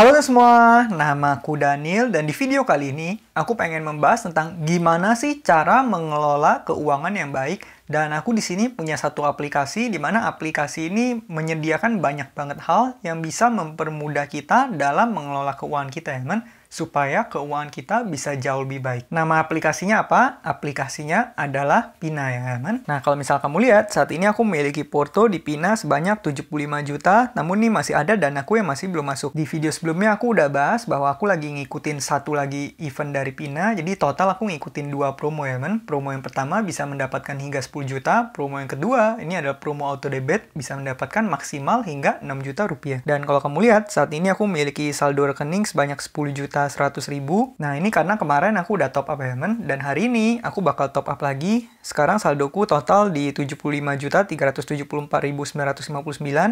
Halo semua, nama aku Daniel dan di video kali ini aku pengen membahas tentang gimana sih cara mengelola keuangan yang baik dan aku di sini punya satu aplikasi di mana aplikasi ini menyediakan banyak banget hal yang bisa mempermudah kita dalam mengelola keuangan kita ya teman supaya keuangan kita bisa jauh lebih baik. Nama aplikasinya apa? Aplikasinya adalah Pina ya teman. Kan, nah kalau misal kamu lihat, saat ini aku memiliki porto di Pina sebanyak 75 juta, namun ini masih ada aku yang masih belum masuk. Di video sebelumnya aku udah bahas bahwa aku lagi ngikutin satu lagi event dari Pina, jadi total aku ngikutin dua promo ya teman. Promo yang pertama bisa mendapatkan hingga 10 juta, promo yang kedua ini adalah promo auto debit bisa mendapatkan maksimal hingga 6 juta rupiah. Dan kalau kamu lihat, saat ini aku memiliki saldo rekening sebanyak 10 juta bisa 100 ribu. Nah ini karena kemarin aku udah top up payment dan hari ini aku bakal top up lagi. Sekarang saldoku total di 75.374.959.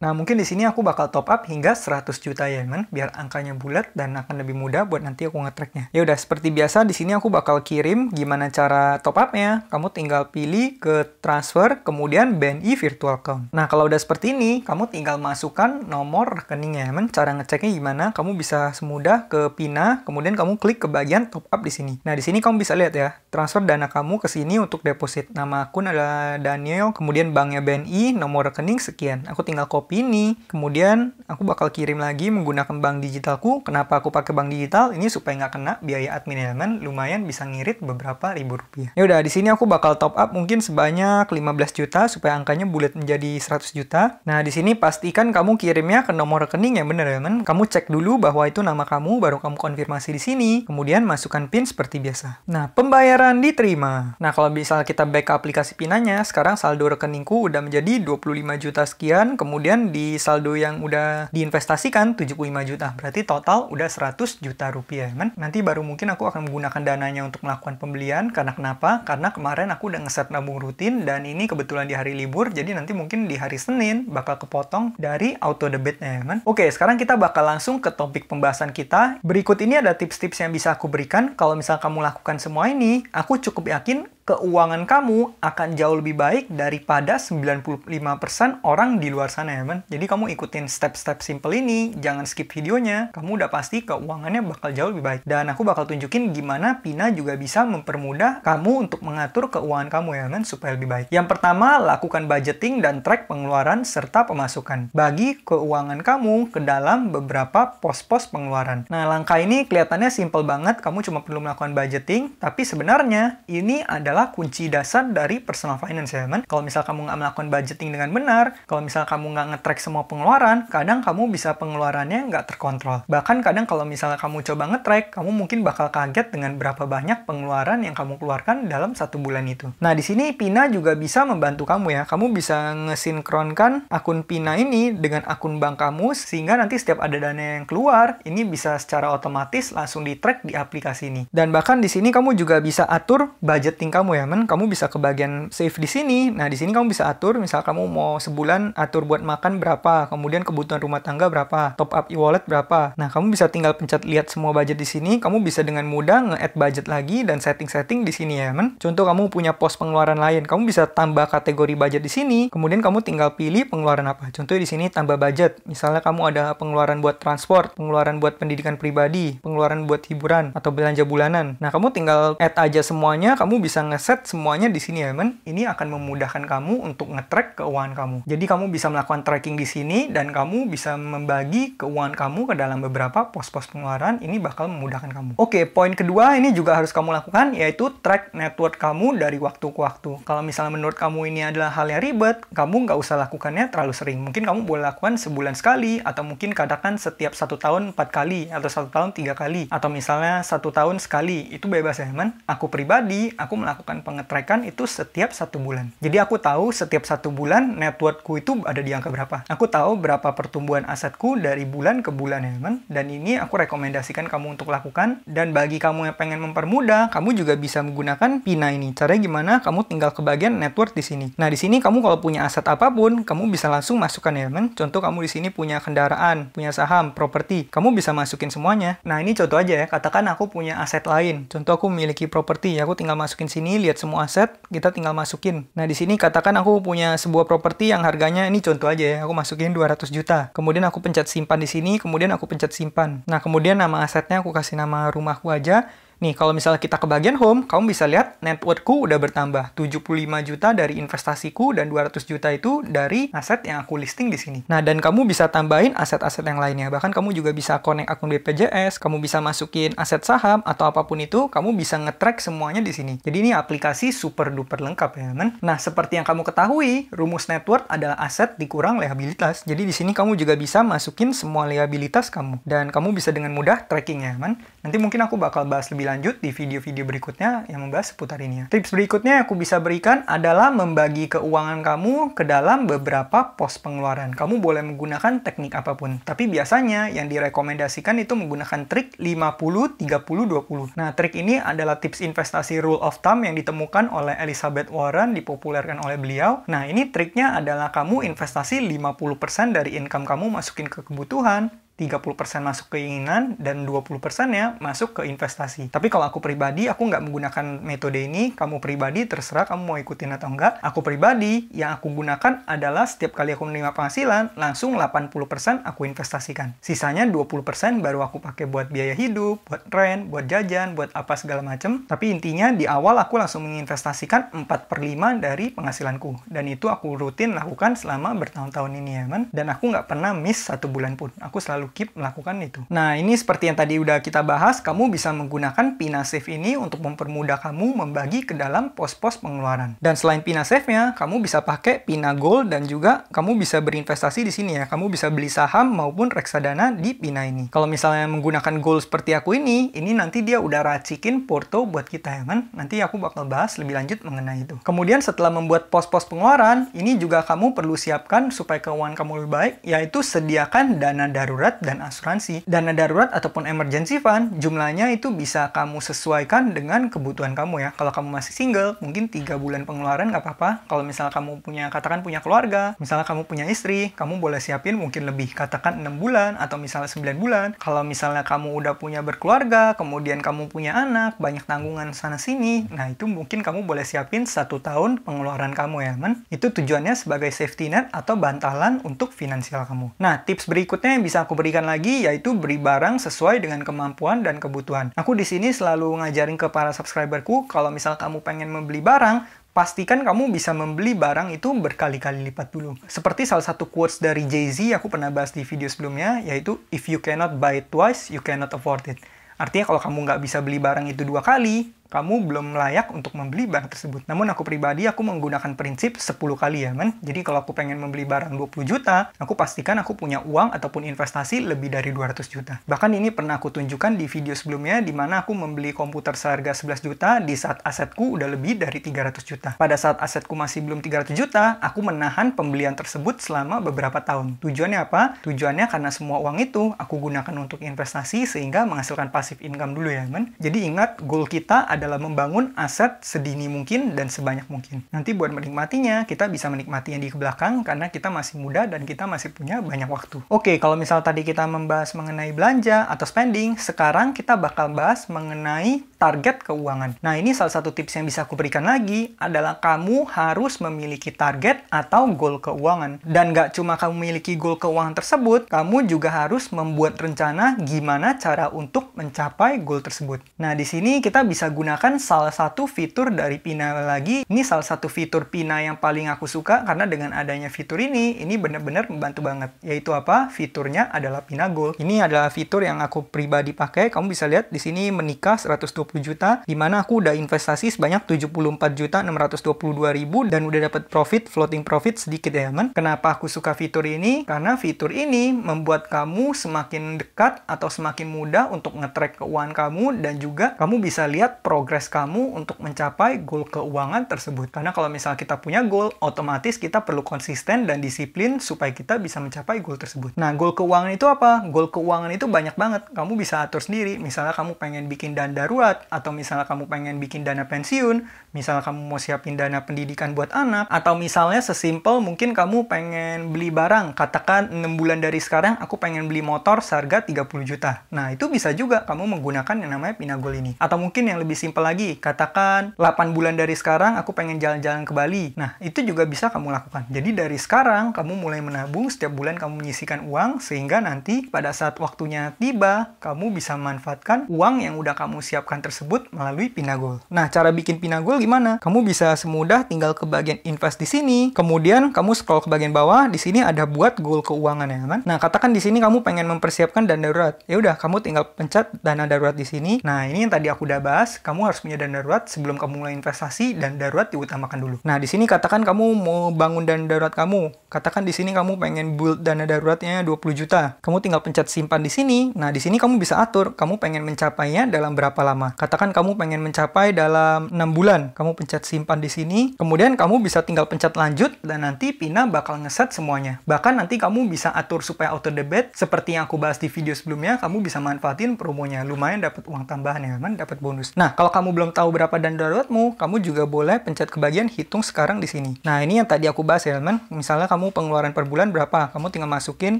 Nah mungkin di sini aku bakal top up hingga 100 juta ya men. biar angkanya bulat dan akan lebih mudah buat nanti aku ngetracknya. Ya udah seperti biasa di sini aku bakal kirim gimana cara top upnya. Kamu tinggal pilih ke transfer kemudian BNI virtual account. Nah kalau udah seperti ini kamu tinggal masukkan nomor ya men. Cara ngeceknya gimana? Kamu bisa semudah ke Pina kemudian kamu klik ke bagian top up di sini. Nah, di sini kamu bisa lihat ya, transfer dana kamu ke sini untuk deposit. Nama akun adalah Daniel, kemudian banknya BNI, nomor rekening sekian. Aku tinggal copy ini, kemudian aku bakal kirim lagi menggunakan bank digitalku. Kenapa aku pakai bank digital? Ini supaya nggak kena biaya admin elemen, lumayan bisa ngirit beberapa ribu rupiah. Ya udah, di sini aku bakal top up mungkin sebanyak 15 juta supaya angkanya bulat menjadi 100 juta. Nah, di sini pastikan kamu kirimnya ke nomor rekening yang benar ya, men. Kamu cek dulu bahwa itu nama kamu, baru kamu konfirmasi konfirmasi di sini, kemudian masukkan PIN seperti biasa. Nah, pembayaran diterima. Nah, kalau misalnya kita back ke aplikasi pinanya, sekarang saldo rekeningku udah menjadi 25 juta sekian, kemudian di saldo yang udah diinvestasikan 75 juta. Berarti total udah 100 juta rupiah, kan? Nanti baru mungkin aku akan menggunakan dananya untuk melakukan pembelian. Karena kenapa? Karena kemarin aku udah ngeset nabung rutin dan ini kebetulan di hari libur, jadi nanti mungkin di hari Senin bakal kepotong dari auto debitnya, ya, kan? Oke, sekarang kita bakal langsung ke topik pembahasan kita. Berikut ini ini ada tips-tips yang bisa aku berikan. Kalau misal kamu lakukan semua ini, aku cukup yakin keuangan kamu akan jauh lebih baik daripada 95% orang di luar sana ya men. Jadi kamu ikutin step-step simple ini, jangan skip videonya, kamu udah pasti keuangannya bakal jauh lebih baik. Dan aku bakal tunjukin gimana Pina juga bisa mempermudah kamu untuk mengatur keuangan kamu ya men, supaya lebih baik. Yang pertama, lakukan budgeting dan track pengeluaran serta pemasukan. Bagi keuangan kamu ke dalam beberapa pos-pos pengeluaran. Nah langkah ini kelihatannya simple banget, kamu cuma perlu melakukan budgeting, tapi sebenarnya ini adalah adalah kunci dasar dari personal finance ya teman. Kalau misal kamu nggak melakukan budgeting dengan benar, kalau misal kamu nggak ngetrack semua pengeluaran, kadang kamu bisa pengeluarannya nggak terkontrol. Bahkan kadang kalau misalnya kamu coba ngetrack, kamu mungkin bakal kaget dengan berapa banyak pengeluaran yang kamu keluarkan dalam satu bulan itu. Nah di sini Pina juga bisa membantu kamu ya. Kamu bisa ngesinkronkan akun Pina ini dengan akun bank kamu sehingga nanti setiap ada dana yang keluar ini bisa secara otomatis langsung di track di aplikasi ini. Dan bahkan di sini kamu juga bisa atur budgeting kamu kamu ya, men, kamu bisa ke bagian save di sini. Nah, di sini kamu bisa atur, misal kamu mau sebulan atur buat makan berapa, kemudian kebutuhan rumah tangga berapa, top up e-wallet berapa. Nah, kamu bisa tinggal pencet lihat semua budget di sini, kamu bisa dengan mudah nge-add budget lagi dan setting-setting di sini ya, men. Contoh kamu punya pos pengeluaran lain, kamu bisa tambah kategori budget di sini, kemudian kamu tinggal pilih pengeluaran apa. Contoh di sini tambah budget. Misalnya kamu ada pengeluaran buat transport, pengeluaran buat pendidikan pribadi, pengeluaran buat hiburan atau belanja bulanan. Nah, kamu tinggal add aja semuanya, kamu bisa ngeset semuanya di sini ya men ini akan memudahkan kamu untuk ngetrack keuangan kamu. Jadi kamu bisa melakukan tracking di sini dan kamu bisa membagi keuangan kamu ke dalam beberapa pos-pos pengeluaran, ini bakal memudahkan kamu. Oke, poin kedua ini juga harus kamu lakukan yaitu track network kamu dari waktu ke waktu. Kalau misalnya menurut kamu ini adalah hal yang ribet, kamu nggak usah lakukannya terlalu sering. Mungkin kamu boleh lakukan sebulan sekali atau mungkin katakan setiap satu tahun empat kali atau satu tahun tiga kali atau misalnya satu tahun sekali itu bebas ya men Aku pribadi aku melakukan melakukan pengetrekan itu setiap satu bulan. Jadi aku tahu setiap satu bulan networkku itu ada di angka berapa. Aku tahu berapa pertumbuhan asetku dari bulan ke bulan ya teman. Dan ini aku rekomendasikan kamu untuk lakukan. Dan bagi kamu yang pengen mempermudah, kamu juga bisa menggunakan Pina ini. Caranya gimana? Kamu tinggal ke bagian network di sini. Nah di sini kamu kalau punya aset apapun, kamu bisa langsung masukkan ya teman. Contoh kamu di sini punya kendaraan, punya saham, properti. Kamu bisa masukin semuanya. Nah ini contoh aja ya. Katakan aku punya aset lain. Contoh aku memiliki properti, ya aku tinggal masukin sini sini, lihat semua aset, kita tinggal masukin. Nah, di sini katakan aku punya sebuah properti yang harganya ini contoh aja ya, aku masukin 200 juta. Kemudian aku pencet simpan di sini, kemudian aku pencet simpan. Nah, kemudian nama asetnya aku kasih nama rumahku aja Nih, kalau misalnya kita ke bagian home, kamu bisa lihat networkku udah bertambah 75 juta dari investasiku dan 200 juta itu dari aset yang aku listing di sini. Nah, dan kamu bisa tambahin aset-aset yang lainnya. Bahkan kamu juga bisa connect akun BPJS, kamu bisa masukin aset saham atau apapun itu, kamu bisa nge-track semuanya di sini. Jadi ini aplikasi super duper lengkap ya, teman. Nah, seperti yang kamu ketahui, rumus network worth adalah aset dikurang liabilitas. Jadi di sini kamu juga bisa masukin semua liabilitas kamu dan kamu bisa dengan mudah tracking trackingnya, teman. Nanti mungkin aku bakal bahas lebih lanjut di video-video berikutnya yang membahas seputar ini Tips berikutnya yang aku bisa berikan adalah membagi keuangan kamu ke dalam beberapa pos pengeluaran. Kamu boleh menggunakan teknik apapun, tapi biasanya yang direkomendasikan itu menggunakan trik 50 30 20. Nah, trik ini adalah tips investasi rule of thumb yang ditemukan oleh Elizabeth Warren dipopulerkan oleh beliau. Nah, ini triknya adalah kamu investasi 50% dari income kamu masukin ke kebutuhan, 30% masuk keinginan dan 20% ya masuk ke investasi. Tapi kalau aku pribadi, aku nggak menggunakan metode ini. Kamu pribadi terserah kamu mau ikutin atau nggak. Aku pribadi yang aku gunakan adalah setiap kali aku menerima penghasilan, langsung 80% aku investasikan. Sisanya 20% baru aku pakai buat biaya hidup, buat rent, buat jajan, buat apa segala macem. Tapi intinya di awal aku langsung menginvestasikan 4 per 5 dari penghasilanku. Dan itu aku rutin lakukan selama bertahun-tahun ini ya, man. Dan aku nggak pernah miss satu bulan pun. Aku selalu Keep melakukan itu. Nah, ini seperti yang tadi udah kita bahas, kamu bisa menggunakan Pinasave ini untuk mempermudah kamu membagi ke dalam pos-pos pengeluaran. Dan selain Pinasave-nya, kamu bisa pakai pinagold dan juga kamu bisa berinvestasi di sini ya. Kamu bisa beli saham maupun reksadana di Pina ini. Kalau misalnya menggunakan gold seperti aku ini, ini nanti dia udah racikin porto buat kita ya kan? Nanti aku bakal bahas lebih lanjut mengenai itu. Kemudian setelah membuat pos-pos pengeluaran, ini juga kamu perlu siapkan supaya keuangan kamu lebih baik, yaitu sediakan dana darurat darurat dan asuransi. Dana darurat ataupun emergency fund, jumlahnya itu bisa kamu sesuaikan dengan kebutuhan kamu ya. Kalau kamu masih single, mungkin tiga bulan pengeluaran nggak apa-apa. Kalau misalnya kamu punya, katakan punya keluarga, misalnya kamu punya istri, kamu boleh siapin mungkin lebih, katakan 6 bulan atau misalnya 9 bulan. Kalau misalnya kamu udah punya berkeluarga, kemudian kamu punya anak, banyak tanggungan sana-sini, nah itu mungkin kamu boleh siapin satu tahun pengeluaran kamu ya, men. Itu tujuannya sebagai safety net atau bantalan untuk finansial kamu. Nah, tips berikutnya yang bisa aku berikan lagi yaitu beri barang sesuai dengan kemampuan dan kebutuhan. Aku di sini selalu ngajarin ke para subscriberku kalau misal kamu pengen membeli barang, pastikan kamu bisa membeli barang itu berkali-kali lipat dulu. Seperti salah satu quotes dari Jay-Z aku pernah bahas di video sebelumnya, yaitu if you cannot buy it twice, you cannot afford it. Artinya kalau kamu nggak bisa beli barang itu dua kali, kamu belum layak untuk membeli barang tersebut. Namun aku pribadi, aku menggunakan prinsip 10 kali ya, men. Jadi kalau aku pengen membeli barang 20 juta, aku pastikan aku punya uang ataupun investasi lebih dari 200 juta. Bahkan ini pernah aku tunjukkan di video sebelumnya, di mana aku membeli komputer seharga 11 juta di saat asetku udah lebih dari 300 juta. Pada saat asetku masih belum 300 juta, aku menahan pembelian tersebut selama beberapa tahun. Tujuannya apa? Tujuannya karena semua uang itu aku gunakan untuk investasi sehingga menghasilkan pasif income dulu ya, men. Jadi ingat, goal kita ada adalah membangun aset sedini mungkin dan sebanyak mungkin. Nanti buat menikmatinya, kita bisa menikmatinya di belakang karena kita masih muda dan kita masih punya banyak waktu. Oke, kalau misal tadi kita membahas mengenai belanja atau spending, sekarang kita bakal bahas mengenai target keuangan. Nah, ini salah satu tips yang bisa aku berikan lagi adalah kamu harus memiliki target atau goal keuangan. Dan nggak cuma kamu memiliki goal keuangan tersebut, kamu juga harus membuat rencana gimana cara untuk mencapai goal tersebut. Nah, di sini kita bisa gunakan salah satu fitur dari Pina lagi. Ini salah satu fitur Pina yang paling aku suka karena dengan adanya fitur ini, ini benar-benar membantu banget. Yaitu apa? Fiturnya adalah Pina Goal. Ini adalah fitur yang aku pribadi pakai. Kamu bisa lihat di sini menikah 120 juta, di mana aku udah investasi sebanyak 74 juta 622 ribu dan udah dapat profit, floating profit sedikit ya teman. Kenapa aku suka fitur ini? Karena fitur ini membuat kamu semakin dekat atau semakin mudah untuk ngetrack keuangan kamu dan juga kamu bisa lihat progres kamu untuk mencapai goal keuangan tersebut. Karena kalau misal kita punya goal, otomatis kita perlu konsisten dan disiplin supaya kita bisa mencapai goal tersebut. Nah, goal keuangan itu apa? Goal keuangan itu banyak banget. Kamu bisa atur sendiri. Misalnya kamu pengen bikin dana darurat, atau misalnya kamu pengen bikin dana pensiun Misalnya kamu mau siapin dana pendidikan buat anak, atau misalnya sesimpel mungkin kamu pengen beli barang, katakan 6 bulan dari sekarang aku pengen beli motor seharga 30 juta. Nah, itu bisa juga kamu menggunakan yang namanya Pinagol ini. Atau mungkin yang lebih simpel lagi, katakan 8 bulan dari sekarang aku pengen jalan-jalan ke Bali. Nah, itu juga bisa kamu lakukan. Jadi dari sekarang kamu mulai menabung setiap bulan kamu menyisikan uang sehingga nanti pada saat waktunya tiba, kamu bisa memanfaatkan uang yang udah kamu siapkan tersebut melalui Pinagol. Nah, cara bikin Pinagol gimana? Kamu bisa semudah tinggal ke bagian invest di sini, kemudian kamu scroll ke bagian bawah, di sini ada buat goal keuangan ya kan? Nah, katakan di sini kamu pengen mempersiapkan dana darurat. Ya udah, kamu tinggal pencet dana darurat di sini. Nah, ini yang tadi aku udah bahas, kamu harus punya dana darurat sebelum kamu mulai investasi dan darurat diutamakan dulu. Nah, di sini katakan kamu mau bangun dana darurat kamu. Katakan di sini kamu pengen build dana daruratnya 20 juta. Kamu tinggal pencet simpan di sini. Nah, di sini kamu bisa atur kamu pengen mencapainya dalam berapa lama. Katakan kamu pengen mencapai dalam 6 bulan. Kamu pencet simpan di sini, kemudian kamu bisa tinggal pencet lanjut, dan nanti Pina bakal ngeset semuanya. Bahkan nanti kamu bisa atur supaya auto debit, seperti yang aku bahas di video sebelumnya, kamu bisa manfaatin promonya. Lumayan dapat uang tambahan ya, kan? Dapat bonus. Nah, kalau kamu belum tahu berapa dan daruratmu, kamu juga boleh pencet ke bagian hitung sekarang di sini. Nah, ini yang tadi aku bahas ya, teman. Misalnya kamu pengeluaran per bulan berapa, kamu tinggal masukin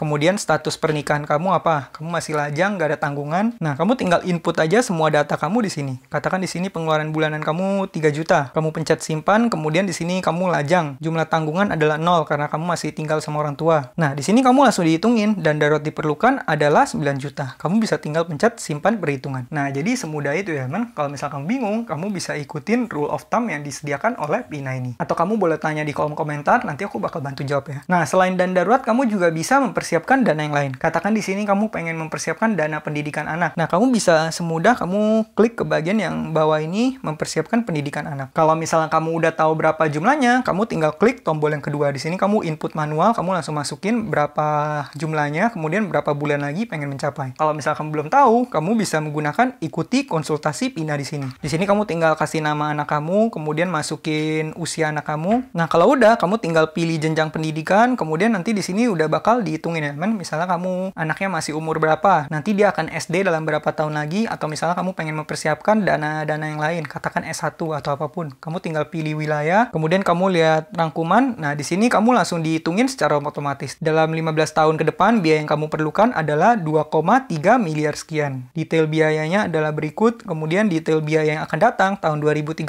kemudian status pernikahan kamu apa kamu masih lajang nggak ada tanggungan nah kamu tinggal input aja semua data kamu di sini katakan di sini pengeluaran bulanan kamu 3 juta kamu pencet simpan kemudian di sini kamu lajang jumlah tanggungan adalah nol karena kamu masih tinggal sama orang tua nah di sini kamu langsung dihitungin dan darurat diperlukan adalah 9 juta kamu bisa tinggal pencet simpan perhitungan nah jadi semudah itu ya men kalau misal kamu bingung kamu bisa ikutin rule of thumb yang disediakan oleh Pina ini atau kamu boleh tanya di kolom komentar nanti aku bakal bantu jawab ya nah selain dan darurat kamu juga bisa mempersiapkan mempersiapkan dana yang lain. Katakan di sini kamu pengen mempersiapkan dana pendidikan anak. Nah, kamu bisa semudah kamu klik ke bagian yang bawah ini mempersiapkan pendidikan anak. Kalau misalnya kamu udah tahu berapa jumlahnya, kamu tinggal klik tombol yang kedua. Di sini kamu input manual, kamu langsung masukin berapa jumlahnya, kemudian berapa bulan lagi pengen mencapai. Kalau misalnya kamu belum tahu, kamu bisa menggunakan ikuti konsultasi Pina di sini. Di sini kamu tinggal kasih nama anak kamu, kemudian masukin usia anak kamu. Nah, kalau udah kamu tinggal pilih jenjang pendidikan, kemudian nanti di sini udah bakal dihitung hitungin ya teman misalnya kamu anaknya masih umur berapa nanti dia akan SD dalam berapa tahun lagi atau misalnya kamu pengen mempersiapkan dana-dana yang lain katakan S1 atau apapun kamu tinggal pilih wilayah kemudian kamu lihat rangkuman nah di sini kamu langsung dihitungin secara otomatis dalam 15 tahun ke depan biaya yang kamu perlukan adalah 2,3 miliar sekian detail biayanya adalah berikut kemudian detail biaya yang akan datang tahun 2038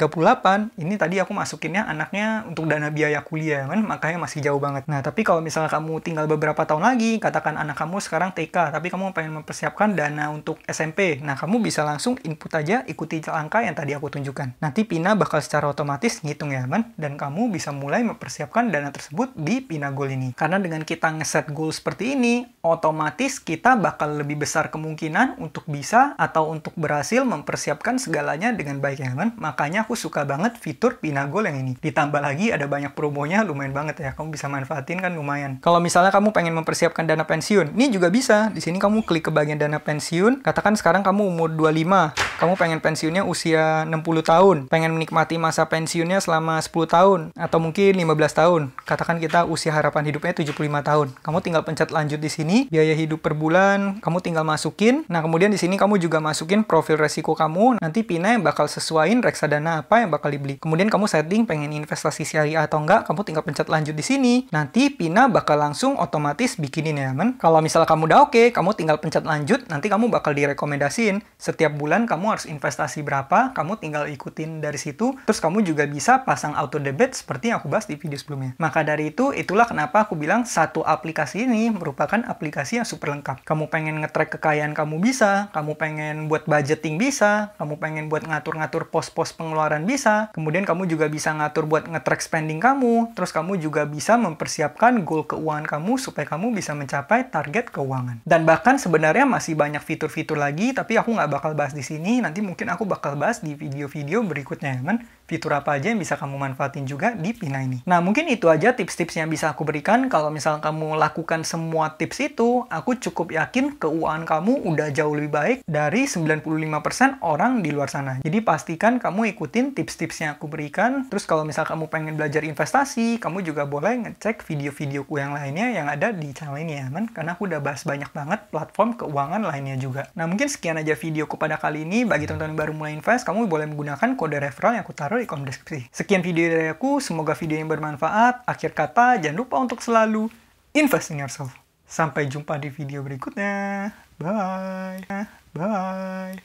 ini tadi aku masukinnya anaknya untuk dana biaya kuliah kan makanya masih jauh banget nah tapi kalau misalnya kamu tinggal beberapa tahun lagi lagi, katakan anak kamu sekarang TK, tapi kamu pengen mempersiapkan dana untuk SMP. Nah, kamu bisa langsung input aja, ikuti langkah yang tadi aku tunjukkan. Nanti Pina bakal secara otomatis ngitung ya, man. Dan kamu bisa mulai mempersiapkan dana tersebut di Pina Goal ini. Karena dengan kita ngeset goal seperti ini, otomatis kita bakal lebih besar kemungkinan untuk bisa atau untuk berhasil mempersiapkan segalanya dengan baik ya, man. Makanya aku suka banget fitur Pina Goal yang ini. Ditambah lagi ada banyak promonya, lumayan banget ya. Kamu bisa manfaatin kan lumayan. Kalau misalnya kamu pengen mempersiapkan mempersiapkan dana pensiun. Ini juga bisa. Di sini kamu klik ke bagian dana pensiun. Katakan sekarang kamu umur 25. Kamu pengen pensiunnya usia 60 tahun. Pengen menikmati masa pensiunnya selama 10 tahun. Atau mungkin 15 tahun. Katakan kita usia harapan hidupnya 75 tahun. Kamu tinggal pencet lanjut di sini. Biaya hidup per bulan kamu tinggal masukin. Nah, kemudian di sini kamu juga masukin profil resiko kamu. Nanti Pina yang bakal sesuaiin reksadana apa yang bakal dibeli. Kemudian kamu setting pengen investasi syariah atau enggak, kamu tinggal pencet lanjut di sini. Nanti Pina bakal langsung otomatis bikin bikinin nyaman. Kalau misalnya kamu udah oke, okay, kamu tinggal pencet lanjut, nanti kamu bakal direkomendasiin setiap bulan kamu harus investasi berapa, kamu tinggal ikutin dari situ. Terus kamu juga bisa pasang auto debit seperti yang aku bahas di video sebelumnya. Maka dari itu, itulah kenapa aku bilang satu aplikasi ini merupakan aplikasi yang super lengkap. Kamu pengen nge-track kekayaan kamu bisa, kamu pengen buat budgeting bisa, kamu pengen buat ngatur-ngatur pos-pos pengeluaran bisa, kemudian kamu juga bisa ngatur buat nge-track spending kamu, terus kamu juga bisa mempersiapkan goal keuangan kamu supaya kamu bisa bisa mencapai target keuangan. Dan bahkan sebenarnya masih banyak fitur-fitur lagi, tapi aku nggak bakal bahas di sini, nanti mungkin aku bakal bahas di video-video berikutnya, ya, kan? fitur apa aja yang bisa kamu manfaatin juga di Pina ini. Nah, mungkin itu aja tips-tips yang bisa aku berikan. Kalau misal kamu lakukan semua tips itu, aku cukup yakin keuangan kamu udah jauh lebih baik dari 95% orang di luar sana. Jadi pastikan kamu ikutin tips-tips yang aku berikan. Terus kalau misal kamu pengen belajar investasi, kamu juga boleh ngecek video-videoku yang lainnya yang ada di channel ini ya, man. Karena aku udah bahas banyak banget platform keuangan lainnya juga. Nah, mungkin sekian aja videoku pada kali ini. Bagi teman-teman yang baru mulai invest, kamu boleh menggunakan kode referral yang aku taruh di kolom deskripsi. Sekian video dari aku, semoga video yang bermanfaat. Akhir kata, jangan lupa untuk selalu invest in yourself. Sampai jumpa di video berikutnya. Bye. Bye.